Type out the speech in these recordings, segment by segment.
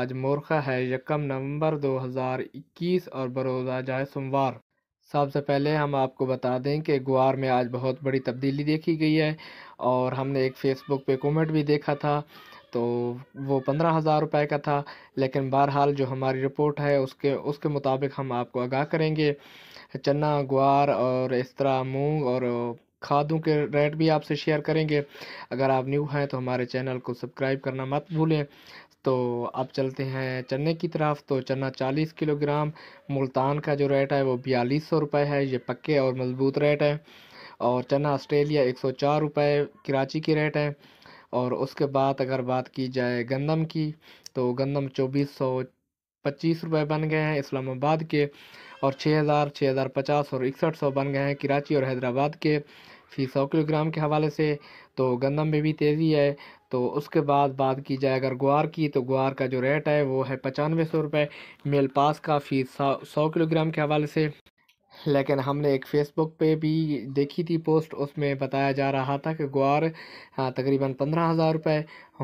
आज मोरखा है यकम नवंबर 2021 और बरोज़ा जाए सोमवार सबसे पहले हम आपको बता दें कि ग्वार में आज बहुत बड़ी तब्दीली देखी गई है और हमने एक फ़ेसबुक पे कमेंट भी देखा था तो वो पंद्रह हज़ार रुपये का था लेकिन बहरहाल जो हमारी रिपोर्ट है उसके उसके मुताबिक हम आपको आगाह करेंगे चना ग्वार और इस तरह मूँग और खादों के रेट भी आपसे शेयर करेंगे अगर आप न्यू हैं तो हमारे चैनल को सब्सक्राइब करना मत भूलें तो अब चलते हैं चने की तरफ तो चना 40 किलोग्राम मुल्तान का जो रेट है वो बयालीस सौ रुपये है ये पक्के और मजबूत रेट है और चना ऑस्ट्रेलिया एक सौ चार रुपये कराची की रेट है और उसके बाद अगर बात की जाए गंदम की तो गंदम चौबीस सौ पच्चीस रुपये बन गए हैं इस्लामाबाद के और छः हज़ार छः हज़ार पचास और इकसठ सौ बन गए हैं कराची और हैदराबाद के फी सौ किलोग्राम के हवाले से तो गंदम में भी तेज़ी है तो उसके बाद बात की जाए अगर गुआर की तो गुआर का जो रेट है वो है पचानवे सौ रुपये मेल पास का फीस सौ किलोग्राम के हवाले से लेकिन हमने एक फ़ेसबुक पे भी देखी थी पोस्ट उसमें बताया जा रहा था कि ग्वार हाँ, तकरीबन पंद्रह हज़ार रुपये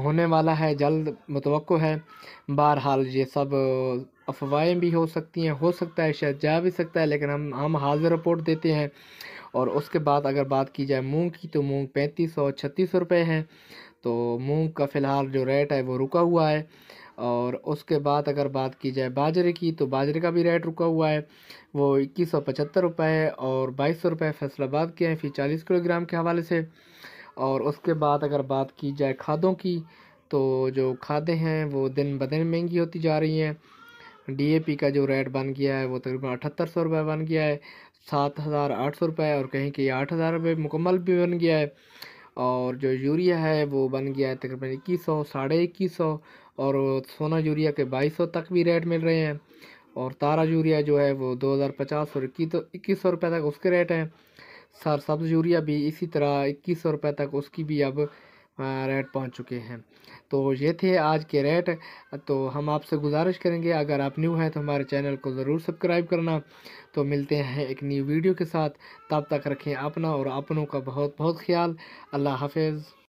होने वाला है जल्द मुतव है बहरहाल ये सब अफवाहें भी हो सकती हैं हो सकता है शायद जा भी सकता है लेकिन हम हम हाजिर रिपोर्ट देते हैं और उसके बाद अगर बात की जाए मूँग की तो मूँग पैंतीस सौ छत्तीस सौ रुपये है तो मूँग का फ़िलहाल जो रेट है वो रुका हुआ है और उसके बाद अगर बात की जाए बाजरे की तो बाजरे का भी रेट रुका हुआ है वो इक्कीस सौ पचहत्तर रुपये है और बाईस सौ रुपये फैसलाबाद के हैं फिर चालीस किलोग्राम के हवाले से और उसके बाद अगर बात की जाए खादों की तो जो खादें हैं वो दिन ब दिन महंगी होती जा रही हैं पी का जो रेट बन गया है वो तकरीबन अठहत्तर सौ रुपये बन गया है सात हज़ार आठ सौ रुपये और कहीं कहीं आठ हज़ार रुपये मुकम्मल भी बन गया है और जो यूरिया है वो बन गया है तकरीबन इक्कीस सौ साढ़े इक्कीस सौ और सोना यूरिया के 2200 तक भी रेट मिल रहे हैं और तारा यूरिया जो है वो 2050 और इक्कीस तो इक्कीस सौ रुपये तक उसके रेट हैं सर सब्ज़ यूरिया भी इसी तरह इक्कीस सौ रुपये तक उसकी भी अब रेट पहुंच चुके हैं तो ये थे आज के रेट तो हम आपसे गुजारिश करेंगे अगर आप न्यू हैं तो हमारे चैनल को ज़रूर सब्सक्राइब करना तो मिलते हैं एक न्यू वीडियो के साथ तब तक रखें अपना और अपनों का बहुत बहुत ख्याल अल्लाह हाफिज़